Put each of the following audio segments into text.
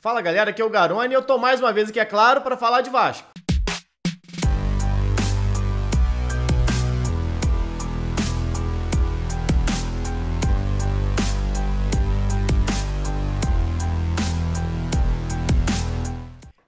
Fala galera, aqui é o Garone e eu tô mais uma vez aqui, é claro, para falar de Vasco.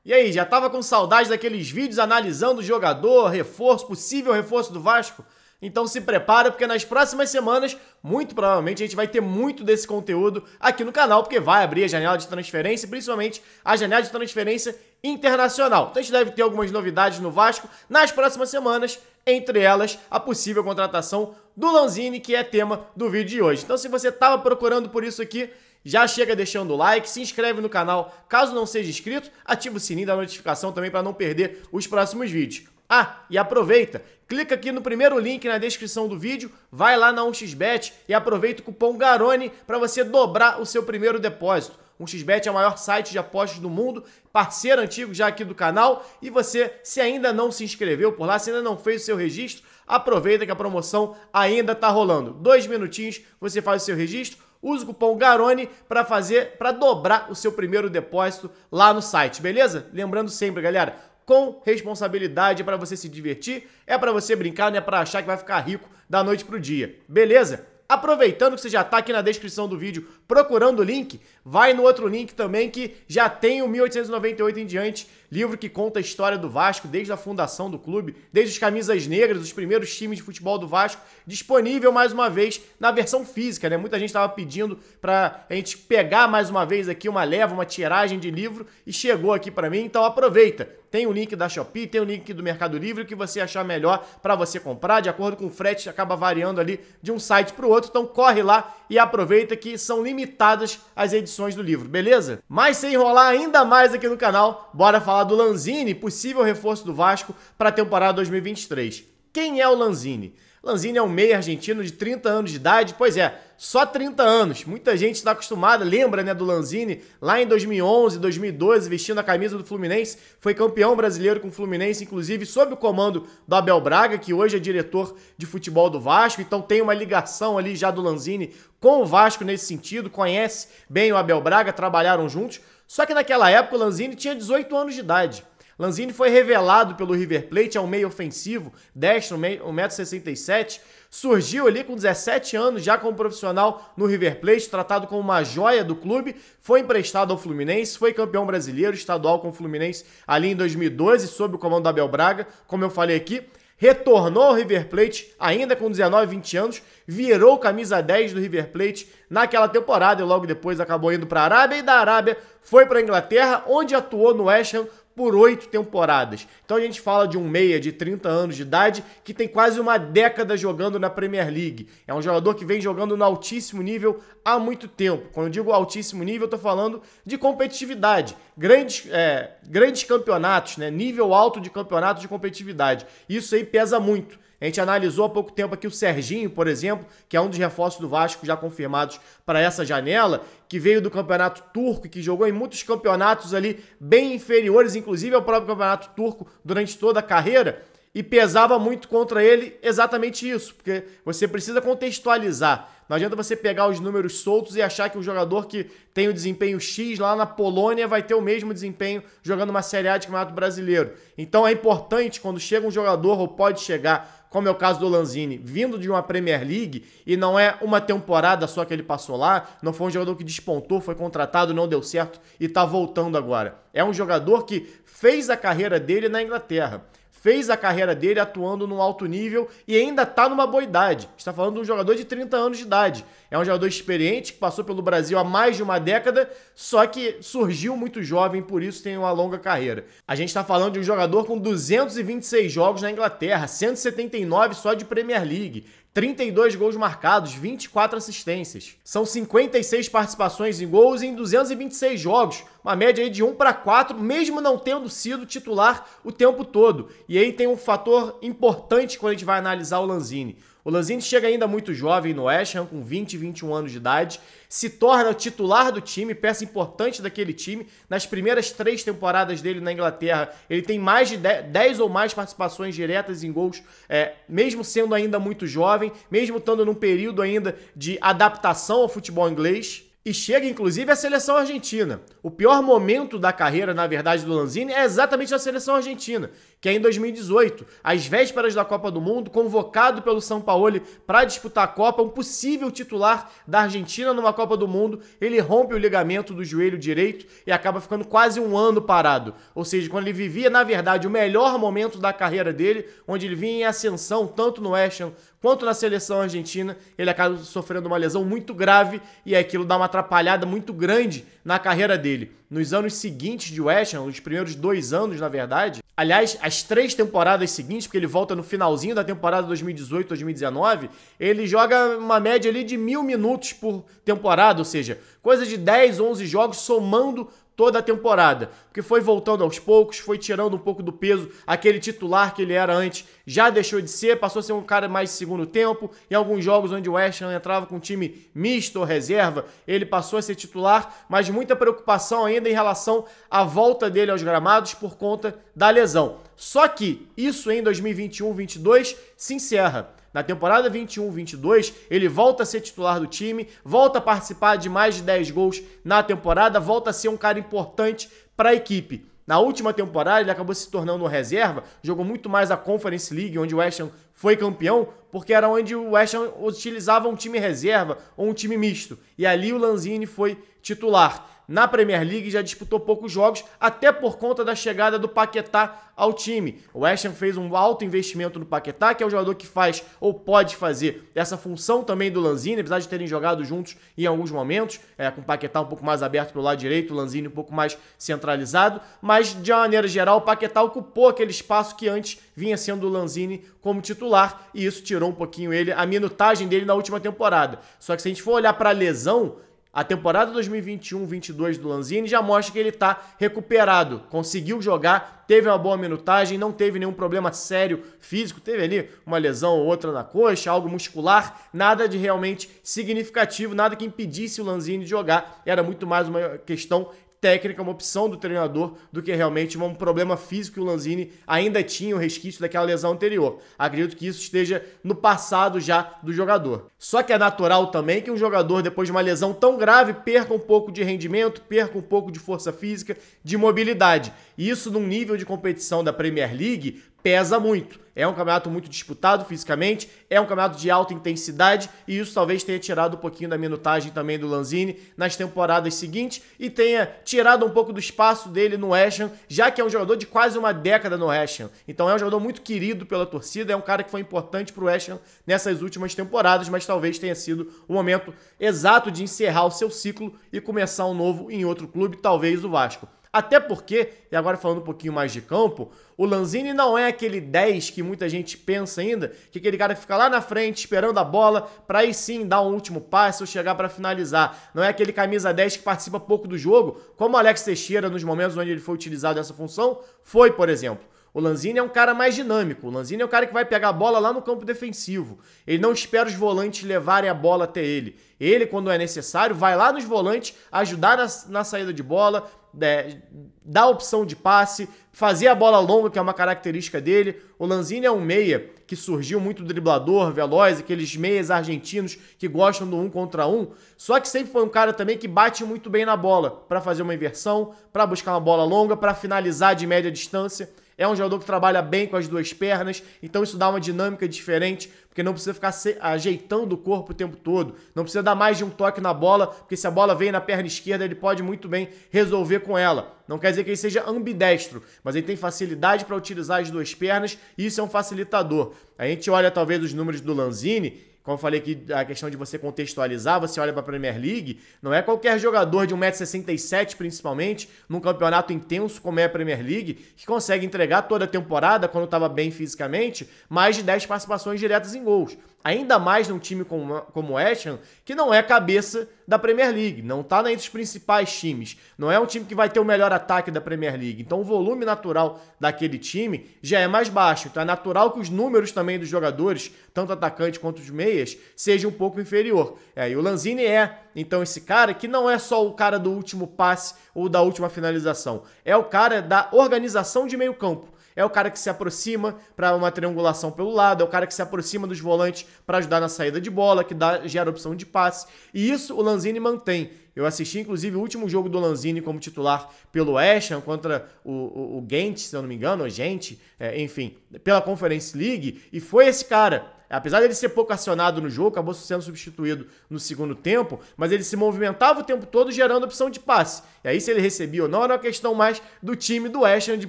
E aí, já tava com saudade daqueles vídeos analisando o jogador, reforço, possível reforço do Vasco? Então se prepara, porque nas próximas semanas, muito provavelmente, a gente vai ter muito desse conteúdo aqui no canal, porque vai abrir a janela de transferência, principalmente a janela de transferência internacional. Então a gente deve ter algumas novidades no Vasco nas próximas semanas, entre elas a possível contratação do Lanzini, que é tema do vídeo de hoje. Então se você estava procurando por isso aqui, já chega deixando o like, se inscreve no canal caso não seja inscrito, ativa o sininho da notificação também para não perder os próximos vídeos. Ah, e aproveita, clica aqui no primeiro link na descrição do vídeo, vai lá na 1xBet e aproveita o cupom GARONE para você dobrar o seu primeiro depósito. 1xBet é o maior site de apostas do mundo, parceiro antigo já aqui do canal, e você, se ainda não se inscreveu por lá, se ainda não fez o seu registro, aproveita que a promoção ainda está rolando. Dois minutinhos, você faz o seu registro, usa o cupom Garone para fazer, para dobrar o seu primeiro depósito lá no site, beleza? Lembrando sempre, galera, com responsabilidade, é para você se divertir, é para você brincar, não é para achar que vai ficar rico da noite pro dia. Beleza? Aproveitando que você já está aqui na descrição do vídeo procurando o link, vai no outro link também que já tem o 1898 em diante livro que conta a história do Vasco desde a fundação do clube, desde os camisas negras, os primeiros times de futebol do Vasco, disponível mais uma vez na versão física, né? Muita gente estava pedindo para a gente pegar mais uma vez aqui uma leva, uma tiragem de livro e chegou aqui para mim, então aproveita. Tem o link da Shopee, tem o link do Mercado Livre, o que você achar melhor para você comprar, de acordo com o frete, acaba variando ali de um site para o outro. Então corre lá e aproveita que são limitadas as edições do livro, beleza? Mas sem enrolar ainda mais aqui no canal, bora falar falar do Lanzini, possível reforço do Vasco para a temporada 2023. Quem é o Lanzini? Lanzini é um meio argentino de 30 anos de idade, pois é, só 30 anos. Muita gente está acostumada, lembra né, do Lanzini lá em 2011, 2012, vestindo a camisa do Fluminense. Foi campeão brasileiro com o Fluminense, inclusive sob o comando do Abel Braga, que hoje é diretor de futebol do Vasco. Então tem uma ligação ali já do Lanzini com o Vasco nesse sentido, conhece bem o Abel Braga, trabalharam juntos. Só que naquela época o Lanzini tinha 18 anos de idade. Lanzini foi revelado pelo River Plate, é um meio ofensivo, destro, 1,67m. Surgiu ali com 17 anos, já como profissional no River Plate, tratado como uma joia do clube. Foi emprestado ao Fluminense, foi campeão brasileiro estadual com o Fluminense ali em 2012, sob o comando da Abel Braga, como eu falei aqui retornou ao River Plate, ainda com 19, 20 anos, virou camisa 10 do River Plate naquela temporada e logo depois acabou indo para a Arábia e da Arábia foi para a Inglaterra, onde atuou no West Ham por oito temporadas. Então a gente fala de um meia de 30 anos de idade que tem quase uma década jogando na Premier League. É um jogador que vem jogando no altíssimo nível há muito tempo. Quando eu digo altíssimo nível, estou falando de competitividade. Grandes, é, grandes campeonatos, né? nível alto de campeonato de competitividade. Isso aí pesa muito. A gente analisou há pouco tempo aqui o Serginho, por exemplo, que é um dos reforços do Vasco já confirmados para essa janela, que veio do campeonato turco e que jogou em muitos campeonatos ali bem inferiores, inclusive ao próprio campeonato turco durante toda a carreira. E pesava muito contra ele exatamente isso, porque você precisa contextualizar. Não adianta você pegar os números soltos e achar que o jogador que tem o desempenho X lá na Polônia vai ter o mesmo desempenho jogando uma Série A de Campeonato Brasileiro. Então é importante quando chega um jogador, ou pode chegar, como é o caso do Lanzini, vindo de uma Premier League e não é uma temporada só que ele passou lá, não foi um jogador que despontou, foi contratado, não deu certo e tá voltando agora. É um jogador que fez a carreira dele na Inglaterra, fez a carreira dele atuando num alto nível e ainda está numa boa idade. Está falando de um jogador de 30 anos de idade. É um jogador experiente que passou pelo Brasil há mais de uma década, só que surgiu muito jovem, por isso tem uma longa carreira. A gente está falando de um jogador com 226 jogos na Inglaterra, 179 só de Premier League. 32 gols marcados, 24 assistências. São 56 participações em gols em 226 jogos, uma média de 1 para 4, mesmo não tendo sido titular o tempo todo. E aí tem um fator importante quando a gente vai analisar o Lanzini. O Lanzini chega ainda muito jovem no West Ham, com 20, 21 anos de idade, se torna o titular do time, peça importante daquele time. Nas primeiras três temporadas dele na Inglaterra, ele tem mais de 10 ou mais participações diretas em gols, é, mesmo sendo ainda muito jovem, mesmo estando num período ainda de adaptação ao futebol inglês. E chega inclusive a seleção argentina. O pior momento da carreira, na verdade, do Lanzini é exatamente a seleção argentina, que é em 2018, às vésperas da Copa do Mundo, convocado pelo São Paulo para disputar a Copa, um possível titular da Argentina numa Copa do Mundo, ele rompe o ligamento do joelho direito e acaba ficando quase um ano parado. Ou seja, quando ele vivia, na verdade, o melhor momento da carreira dele, onde ele vinha em ascensão tanto no West Quanto na seleção argentina, ele acaba sofrendo uma lesão muito grave e aquilo dá uma atrapalhada muito grande na carreira dele. Nos anos seguintes de West Ham, os primeiros dois anos, na verdade, aliás, as três temporadas seguintes, porque ele volta no finalzinho da temporada 2018-2019, ele joga uma média ali de mil minutos por temporada, ou seja, coisa de 10, 11 jogos somando toda a temporada, porque foi voltando aos poucos, foi tirando um pouco do peso, aquele titular que ele era antes já deixou de ser, passou a ser um cara mais de segundo tempo, em alguns jogos onde o West Ham entrava com um time misto ou reserva, ele passou a ser titular, mas muita preocupação ainda em relação à volta dele aos gramados por conta da lesão. Só que isso em 2021-22 se encerra. Na temporada 21-22, ele volta a ser titular do time, volta a participar de mais de 10 gols na temporada, volta a ser um cara importante para a equipe. Na última temporada, ele acabou se tornando reserva, jogou muito mais a Conference League, onde o West Ham foi campeão, porque era onde o West Ham utilizava um time reserva ou um time misto. E ali o Lanzini foi titular na Premier League já disputou poucos jogos, até por conta da chegada do Paquetá ao time. O West Ham fez um alto investimento no Paquetá, que é o jogador que faz ou pode fazer essa função também do Lanzini, apesar de terem jogado juntos em alguns momentos, é, com o Paquetá um pouco mais aberto para o lado direito, o Lanzini um pouco mais centralizado, mas de uma maneira geral o Paquetá ocupou aquele espaço que antes vinha sendo o Lanzini como titular, e isso tirou um pouquinho ele, a minutagem dele na última temporada. Só que se a gente for olhar para a lesão, a temporada 2021-22 do Lanzini já mostra que ele está recuperado, conseguiu jogar, teve uma boa minutagem, não teve nenhum problema sério físico, teve ali uma lesão ou outra na coxa, algo muscular, nada de realmente significativo, nada que impedisse o Lanzini de jogar, era muito mais uma questão técnica, uma opção do treinador, do que realmente um problema físico que o Lanzini ainda tinha, o resquício daquela lesão anterior. Acredito que isso esteja no passado já do jogador. Só que é natural também que um jogador, depois de uma lesão tão grave, perca um pouco de rendimento, perca um pouco de força física, de mobilidade. E isso num nível de competição da Premier League pesa muito. É um campeonato muito disputado fisicamente, é um campeonato de alta intensidade e isso talvez tenha tirado um pouquinho da minutagem também do Lanzini nas temporadas seguintes e tenha tirado um pouco do espaço dele no West Ham, já que é um jogador de quase uma década no West Ham. Então é um jogador muito querido pela torcida, é um cara que foi importante para o West Ham nessas últimas temporadas, mas talvez tenha sido o momento exato de encerrar o seu ciclo e começar um novo em outro clube, talvez o Vasco. Até porque, e agora falando um pouquinho mais de campo, o Lanzini não é aquele 10 que muita gente pensa ainda, que é aquele cara que fica lá na frente esperando a bola para aí sim dar um último passo ou chegar para finalizar. Não é aquele camisa 10 que participa pouco do jogo, como o Alex Teixeira nos momentos onde ele foi utilizado essa função, foi, por exemplo. O Lanzini é um cara mais dinâmico. O Lanzini é um cara que vai pegar a bola lá no campo defensivo. Ele não espera os volantes levarem a bola até ele. Ele, quando é necessário, vai lá nos volantes ajudar na, na saída de bola, é, dar opção de passe, fazer a bola longa, que é uma característica dele. O Lanzini é um meia que surgiu muito driblador, veloz, aqueles meias argentinos que gostam do um contra um. Só que sempre foi um cara também que bate muito bem na bola, para fazer uma inversão, para buscar uma bola longa, para finalizar de média distância é um jogador que trabalha bem com as duas pernas, então isso dá uma dinâmica diferente, porque não precisa ficar ajeitando o corpo o tempo todo, não precisa dar mais de um toque na bola, porque se a bola vem na perna esquerda, ele pode muito bem resolver com ela. Não quer dizer que ele seja ambidestro, mas ele tem facilidade para utilizar as duas pernas e isso é um facilitador. A gente olha talvez os números do Lanzini como eu falei que a questão de você contextualizar, você olha para a Premier League, não é qualquer jogador de 1,67m principalmente, num campeonato intenso como é a Premier League, que consegue entregar toda a temporada, quando estava bem fisicamente, mais de 10 participações diretas em gols. Ainda mais num time como, como o West Ham, que não é cabeça da Premier League, não está entre os principais times, não é um time que vai ter o melhor ataque da Premier League. Então o volume natural daquele time já é mais baixo. Então é natural que os números também dos jogadores, tanto atacante quanto os meias, sejam um pouco inferior. É, e o Lanzini é, então, esse cara que não é só o cara do último passe ou da última finalização, é o cara da organização de meio campo é o cara que se aproxima para uma triangulação pelo lado, é o cara que se aproxima dos volantes para ajudar na saída de bola, que dá, gera opção de passe. E isso o Lanzini mantém. Eu assisti, inclusive, o último jogo do Lanzini como titular pelo West Ham contra o, o, o Gent, se eu não me engano, ou Gente, é, enfim, pela Conference League, e foi esse cara. Apesar dele ser pouco acionado no jogo, acabou sendo substituído no segundo tempo, mas ele se movimentava o tempo todo gerando opção de passe. E aí se ele recebia ou não era uma questão mais do time do West Ham de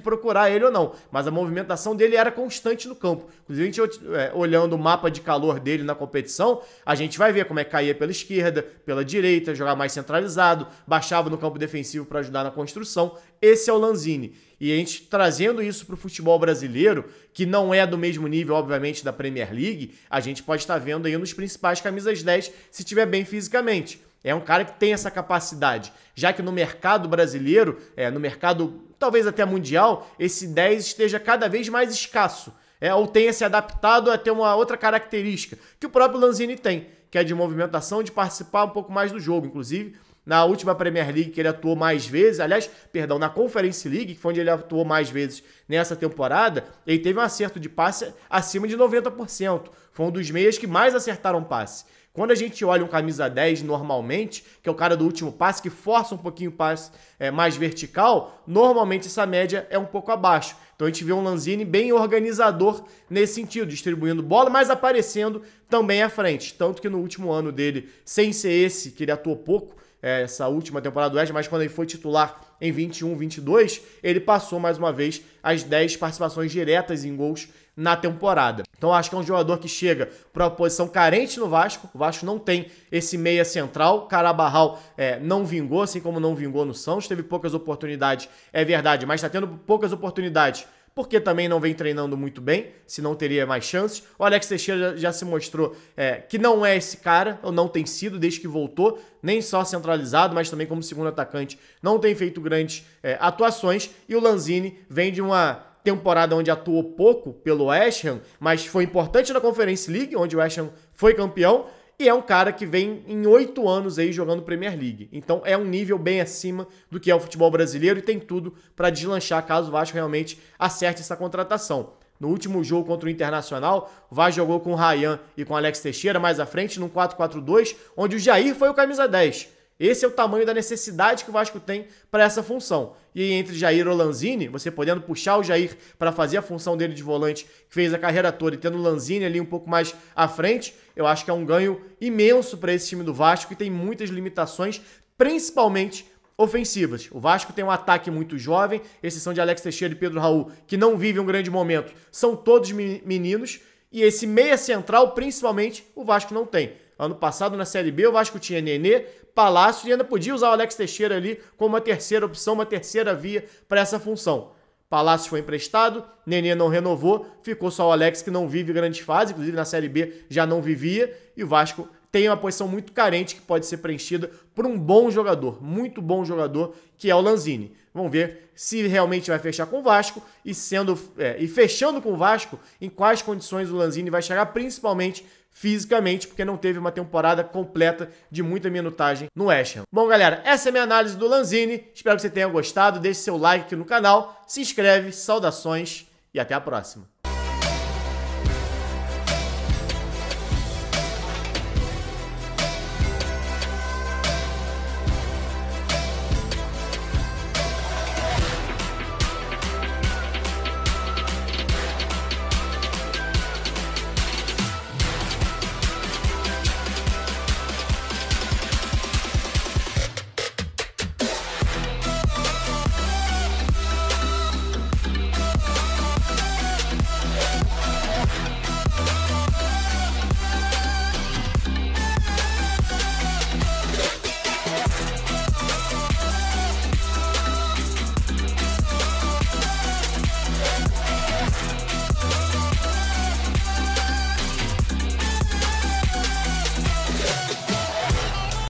procurar ele ou não, mas a movimentação dele era constante no campo. Inclusive, a gente, é, olhando o mapa de calor dele na competição, a gente vai ver como é que caía pela esquerda, pela direita, jogar mais centralizado, baixava no campo defensivo para ajudar na construção esse é o Lanzini. E a gente trazendo isso para o futebol brasileiro, que não é do mesmo nível, obviamente, da Premier League, a gente pode estar tá vendo aí nos principais camisas 10 se tiver bem fisicamente. É um cara que tem essa capacidade. Já que no mercado brasileiro, é, no mercado talvez até mundial, esse 10 esteja cada vez mais escasso. É, ou tenha se adaptado a ter uma outra característica que o próprio Lanzini tem, que é de movimentação, de participar um pouco mais do jogo. Inclusive, na última Premier League que ele atuou mais vezes, aliás, perdão, na Conference League, que foi onde ele atuou mais vezes nessa temporada, ele teve um acerto de passe acima de 90%. Foi um dos meias que mais acertaram passe. Quando a gente olha um camisa 10 normalmente, que é o cara do último passe, que força um pouquinho o passe é, mais vertical, normalmente essa média é um pouco abaixo. Então a gente vê um Lanzini bem organizador nesse sentido, distribuindo bola, mas aparecendo também à frente. Tanto que no último ano dele, sem ser esse, que ele atuou pouco, é, essa última temporada do Ed, mas quando ele foi titular em 21, 22, ele passou mais uma vez as 10 participações diretas em gols na temporada. Então acho que é um jogador que chega para uma posição carente no Vasco. O Vasco não tem esse meia central. Carabarral é, não vingou, assim como não vingou no Santos. Teve poucas oportunidades, é verdade, mas está tendo poucas oportunidades porque também não vem treinando muito bem, se não teria mais chances. O Alex Teixeira já, já se mostrou é, que não é esse cara, ou não tem sido desde que voltou, nem só centralizado, mas também como segundo atacante, não tem feito grandes é, atuações. E o Lanzini vem de uma temporada onde atuou pouco pelo West Ham, mas foi importante na Conference League, onde o West Ham foi campeão e é um cara que vem em oito anos aí jogando Premier League. Então é um nível bem acima do que é o futebol brasileiro e tem tudo para deslanchar caso o Vasco realmente acerte essa contratação. No último jogo contra o Internacional, o Vasco jogou com o Rayan e com o Alex Teixeira mais à frente, num 4-4-2, onde o Jair foi o camisa 10. Esse é o tamanho da necessidade que o Vasco tem para essa função. E entre Jair ou Lanzini, você podendo puxar o Jair para fazer a função dele de volante, que fez a carreira toda, e tendo o Lanzini ali um pouco mais à frente, eu acho que é um ganho imenso para esse time do Vasco, que tem muitas limitações, principalmente ofensivas. O Vasco tem um ataque muito jovem, exceção de Alex Teixeira e Pedro Raul, que não vivem um grande momento, são todos meninos, e esse meia central, principalmente, o Vasco não tem. Ano passado, na Série B, o Vasco tinha Nenê, Palácio e ainda podia usar o Alex Teixeira ali como uma terceira opção, uma terceira via para essa função. Palácio foi emprestado, Nenê não renovou, ficou só o Alex que não vive grandes fases, inclusive na Série B já não vivia, e o Vasco tem uma posição muito carente que pode ser preenchida por um bom jogador, muito bom jogador, que é o Lanzini. Vamos ver se realmente vai fechar com o Vasco e sendo é, e fechando com o Vasco, em quais condições o Lanzini vai chegar, principalmente fisicamente, porque não teve uma temporada completa de muita minutagem no West Ham. Bom, galera, essa é a minha análise do Lanzini. Espero que você tenha gostado. Deixe seu like aqui no canal, se inscreve, saudações e até a próxima.